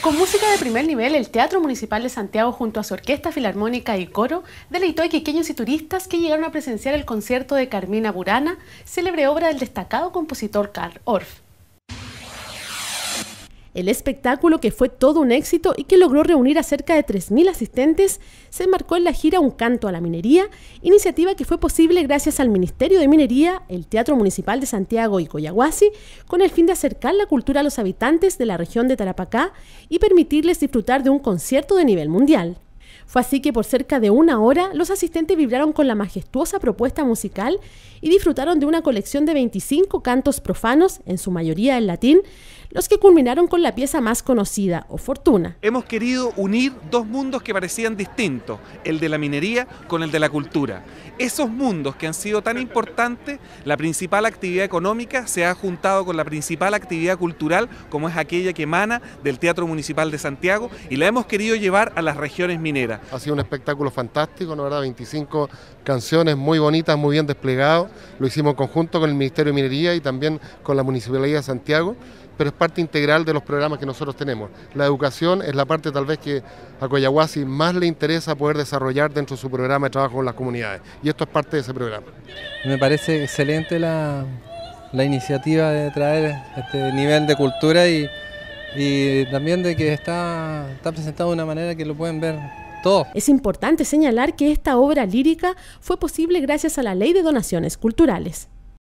Con música de primer nivel, el Teatro Municipal de Santiago junto a su Orquesta Filarmónica y Coro deleitó a quiqueños y turistas que llegaron a presenciar el concierto de Carmina Burana, célebre obra del destacado compositor Karl Orff. El espectáculo, que fue todo un éxito y que logró reunir a cerca de 3.000 asistentes, se marcó en la gira Un canto a la minería, iniciativa que fue posible gracias al Ministerio de Minería, el Teatro Municipal de Santiago y Coyahuasi, con el fin de acercar la cultura a los habitantes de la región de Tarapacá y permitirles disfrutar de un concierto de nivel mundial. Fue así que por cerca de una hora los asistentes vibraron con la majestuosa propuesta musical y disfrutaron de una colección de 25 cantos profanos, en su mayoría en latín, los que culminaron con la pieza más conocida, o Fortuna. Hemos querido unir dos mundos que parecían distintos, el de la minería con el de la cultura. Esos mundos que han sido tan importantes, la principal actividad económica se ha juntado con la principal actividad cultural, como es aquella que emana del Teatro Municipal de Santiago, y la hemos querido llevar a las regiones mineras. Ha sido un espectáculo fantástico, ¿no verdad? 25 canciones muy bonitas, muy bien desplegadas. Lo hicimos conjunto con el Ministerio de Minería y también con la Municipalidad de Santiago pero es parte integral de los programas que nosotros tenemos. La educación es la parte tal vez que a Coyahuasi más le interesa poder desarrollar dentro de su programa de trabajo con las comunidades, y esto es parte de ese programa. Me parece excelente la, iniciativa de traer este nivel de cultura y, y también de que está, presentado de una manera que lo pueden ver todos. Es importante señalar que esta obra lírica fue posible gracias a la Ley de Donaciones Culturales.